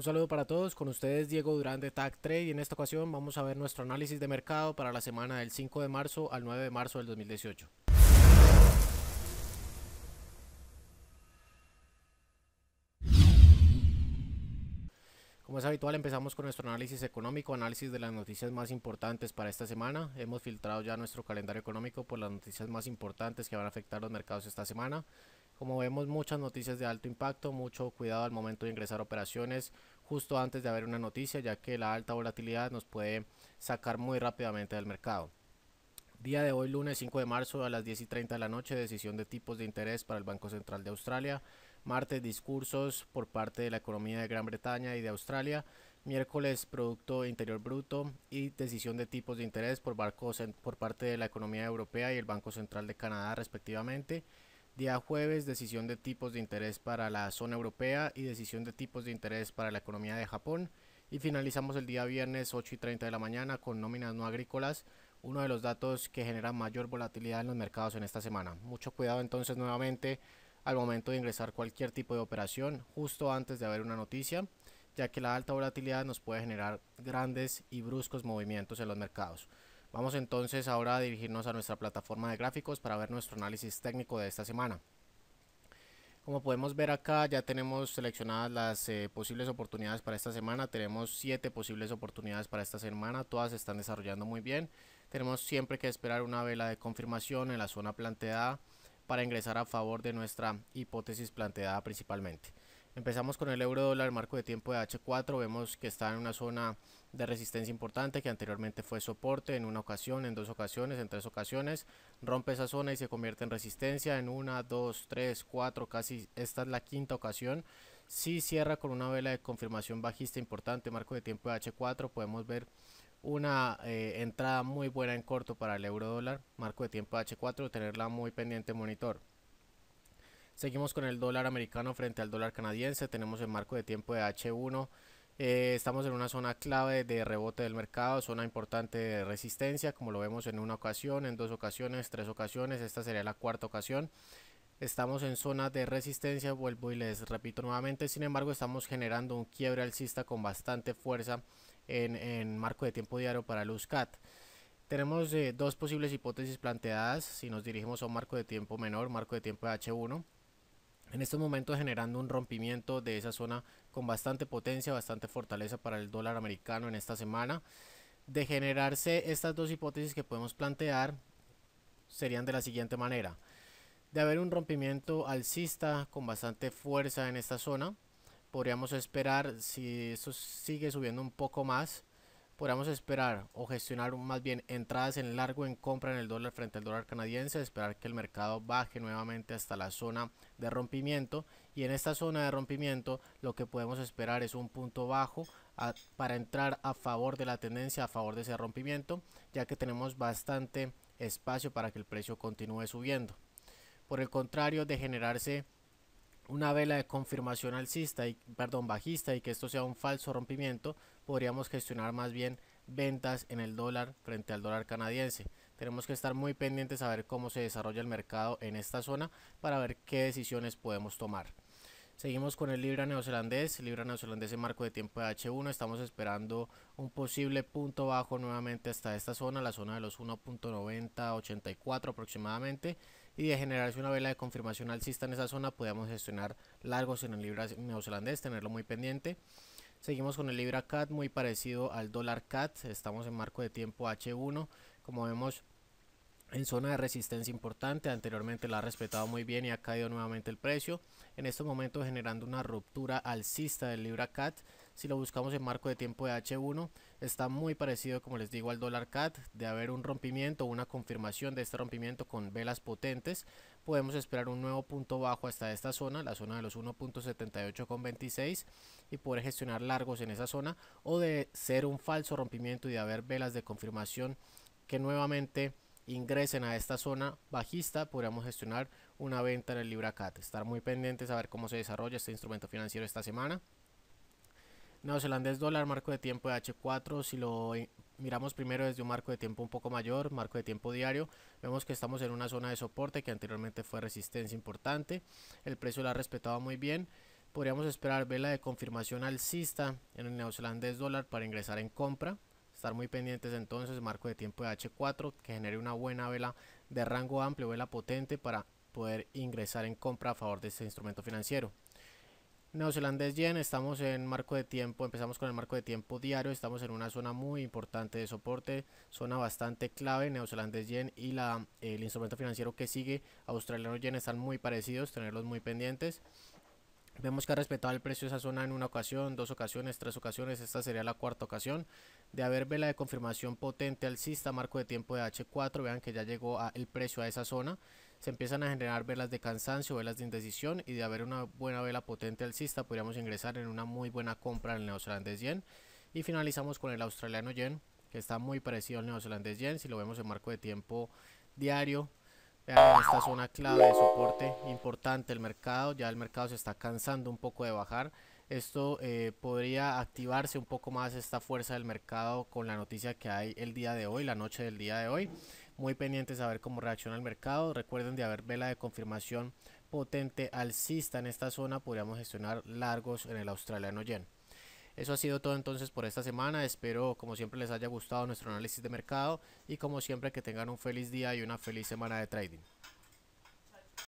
Un saludo para todos, con ustedes Diego Durán de TAC Trade y en esta ocasión vamos a ver nuestro análisis de mercado para la semana del 5 de marzo al 9 de marzo del 2018. Como es habitual, empezamos con nuestro análisis económico, análisis de las noticias más importantes para esta semana. Hemos filtrado ya nuestro calendario económico por las noticias más importantes que van a afectar los mercados esta semana. Como vemos muchas noticias de alto impacto, mucho cuidado al momento de ingresar operaciones justo antes de haber una noticia, ya que la alta volatilidad nos puede sacar muy rápidamente del mercado. Día de hoy, lunes 5 de marzo a las 10 y 30 de la noche, decisión de tipos de interés para el Banco Central de Australia. Martes, discursos por parte de la economía de Gran Bretaña y de Australia. Miércoles, Producto Interior Bruto y decisión de tipos de interés por, barcos por parte de la economía europea y el Banco Central de Canadá, respectivamente. Día jueves, decisión de tipos de interés para la zona europea y decisión de tipos de interés para la economía de Japón. Y finalizamos el día viernes 8 y 30 de la mañana con nóminas no agrícolas, uno de los datos que genera mayor volatilidad en los mercados en esta semana. Mucho cuidado entonces nuevamente al momento de ingresar cualquier tipo de operación justo antes de haber una noticia, ya que la alta volatilidad nos puede generar grandes y bruscos movimientos en los mercados. Vamos entonces ahora a dirigirnos a nuestra plataforma de gráficos para ver nuestro análisis técnico de esta semana. Como podemos ver acá ya tenemos seleccionadas las eh, posibles oportunidades para esta semana. Tenemos siete posibles oportunidades para esta semana. Todas se están desarrollando muy bien. Tenemos siempre que esperar una vela de confirmación en la zona planteada para ingresar a favor de nuestra hipótesis planteada principalmente. Empezamos con el euro dólar, marco de tiempo de H4, vemos que está en una zona de resistencia importante que anteriormente fue soporte en una ocasión, en dos ocasiones, en tres ocasiones, rompe esa zona y se convierte en resistencia en una, dos, tres, cuatro, casi esta es la quinta ocasión. Si cierra con una vela de confirmación bajista importante, marco de tiempo de H4, podemos ver una eh, entrada muy buena en corto para el euro dólar, marco de tiempo de H4, tenerla muy pendiente monitor. Seguimos con el dólar americano frente al dólar canadiense. Tenemos el marco de tiempo de H1. Eh, estamos en una zona clave de rebote del mercado, zona importante de resistencia, como lo vemos en una ocasión, en dos ocasiones, tres ocasiones. Esta sería la cuarta ocasión. Estamos en zona de resistencia, vuelvo y les repito nuevamente. Sin embargo, estamos generando un quiebre alcista con bastante fuerza en, marco de tiempo diario para el USCAT. Tenemos eh, dos posibles hipótesis planteadas si nos dirigimos a un marco de tiempo menor, marco de tiempo de H1 en estos momentos generando un rompimiento de esa zona con bastante potencia, bastante fortaleza para el dólar americano en esta semana. De generarse estas dos hipótesis que podemos plantear serían de la siguiente manera. De haber un rompimiento alcista con bastante fuerza en esta zona, podríamos esperar si eso sigue subiendo un poco más podemos esperar o gestionar más bien entradas en largo en compra en el dólar frente al dólar canadiense, esperar que el mercado baje nuevamente hasta la zona de rompimiento y en esta zona de rompimiento lo que podemos esperar es un punto bajo para entrar a favor de la tendencia, a favor de ese rompimiento, ya que tenemos bastante espacio para que el precio continúe subiendo. Por el contrario de generarse una vela de confirmación alcista y perdón bajista y que esto sea un falso rompimiento podríamos gestionar más bien ventas en el dólar frente al dólar canadiense tenemos que estar muy pendientes a ver cómo se desarrolla el mercado en esta zona para ver qué decisiones podemos tomar Seguimos con el Libra neozelandés, Libra neozelandés en marco de tiempo de H1, estamos esperando un posible punto bajo nuevamente hasta esta zona, la zona de los 1.9084 aproximadamente, y de generarse una vela de confirmación alcista en esa zona, podemos gestionar largos en el libra neozelandés, tenerlo muy pendiente. Seguimos con el libra CAT, muy parecido al dólar CAT, estamos en marco de tiempo H1, como vemos en zona de resistencia importante, anteriormente la ha respetado muy bien y ha caído nuevamente el precio, en este momento generando una ruptura alcista del libra CAT, si lo buscamos en marco de tiempo de H1, está muy parecido, como les digo, al dólar CAD De haber un rompimiento o una confirmación de este rompimiento con velas potentes, podemos esperar un nuevo punto bajo hasta esta zona, la zona de los 1.78,26 y poder gestionar largos en esa zona o de ser un falso rompimiento y de haber velas de confirmación que nuevamente ingresen a esta zona bajista, podríamos gestionar una venta en el libra cat Estar muy pendientes a ver cómo se desarrolla este instrumento financiero esta semana. Neozelandés dólar, marco de tiempo de H4, si lo eh, miramos primero desde un marco de tiempo un poco mayor, marco de tiempo diario, vemos que estamos en una zona de soporte que anteriormente fue resistencia importante, el precio la ha respetado muy bien, podríamos esperar vela de confirmación alcista en el neozelandés dólar para ingresar en compra, estar muy pendientes entonces, marco de tiempo de H4 que genere una buena vela de rango amplio, vela potente para poder ingresar en compra a favor de este instrumento financiero. Neozelandés Yen, estamos en marco de tiempo, empezamos con el marco de tiempo diario, estamos en una zona muy importante de soporte, zona bastante clave, Neozelandés Yen y la, el instrumento financiero que sigue, Australiano Yen están muy parecidos, tenerlos muy pendientes. Vemos que ha respetado el precio de esa zona en una ocasión, dos ocasiones, tres ocasiones, esta sería la cuarta ocasión. De haber vela de confirmación potente alcista, marco de tiempo de H4, vean que ya llegó el precio a esa zona. Se empiezan a generar velas de cansancio, velas de indecisión y de haber una buena vela potente alcista podríamos ingresar en una muy buena compra en el neozelandés yen. Y finalizamos con el australiano yen, que está muy parecido al neozelandés yen, si lo vemos en marco de tiempo diario esta zona una clave de soporte importante el mercado, ya el mercado se está cansando un poco de bajar. Esto eh, podría activarse un poco más esta fuerza del mercado con la noticia que hay el día de hoy, la noche del día de hoy. Muy pendientes a ver cómo reacciona el mercado. Recuerden de haber vela de confirmación potente alcista en esta zona, podríamos gestionar largos en el australiano yen. Eso ha sido todo entonces por esta semana. Espero como siempre les haya gustado nuestro análisis de mercado y como siempre que tengan un feliz día y una feliz semana de trading.